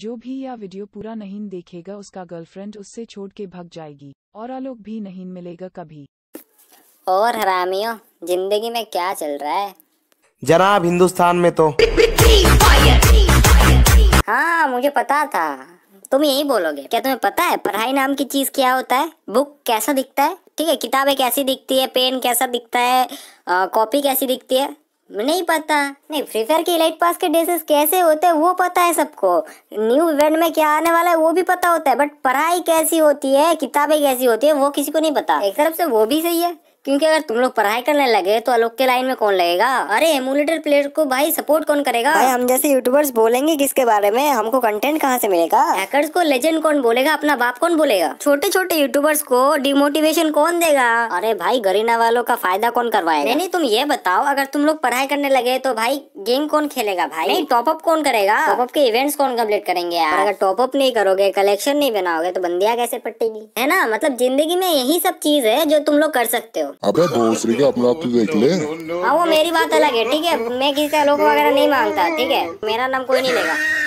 जो भी यह वीडियो पूरा नहीं देखेगा उसका गर्लफ्रेंड उससे छोड़ के भाग जाएगी और आलोक भी नहीं मिलेगा कभी और हरामियों जिंदगी में क्या चल रहा है जनाब हिंदुस्तान में तो हाँ मुझे पता था तुम यही बोलोगे क्या तुम्हें पता है पढ़ाई नाम की चीज क्या होता है बुक कैसा दिखता है ठीक है किताबें कैसी दिखती है पेन कैसा दिखता है कॉपी कैसी दिखती है नहीं पता नहीं फ्री फायर के इलाइट पास के ड्रेसेस कैसे होते हैं वो पता है सबको न्यू इवेंट में क्या आने वाला है वो भी पता होता है बट पढ़ाई कैसी होती है किताबें कैसी होती है वो किसी को नहीं पता एक तरफ से वो भी सही है क्योंकि अगर तुम लोग पढ़ाई करने लगे तो आलोक के लाइन में कौन लगेगा अरे एमुलेटर प्लेयर को भाई सपोर्ट कौन करेगा भाई हम जैसे यूट्यूबर्स बोलेंगे किसके बारे में हमको कंटेंट कहाँ से मिलेगा हैकर्स को लेजेंड कौन बोलेगा अपना बाप कौन बोलेगा छोटे छोटे यूट्यूबर्स को डिमोटिवेशन कौन देगा अरे भाई गरीना वालों का फायदा कौन करवाए नहीं तुम ये बताओ अगर तुम लोग पढ़ाई करने लगे तो भाई गेम कौन खेलेगा भाई नहीं टॉपअप कौन करेगा टॉपअप के इवेंट्स कौन कम्प्लीट करेंगे यार अगर टॉपअप नहीं करोगे कलेक्शन नहीं बनाओगे तो बंदिया कैसे पट्टेगी है ना मतलब जिंदगी में यही सब चीज है जो तुम लोग कर सकते हो अबे दूसरी का अपना आप देख ले हाँ, वो मेरी बात अलग है ठीक है मैं किसी का लोग वगैरह नहीं मांगता ठीक है मेरा नाम कोई नहीं लेगा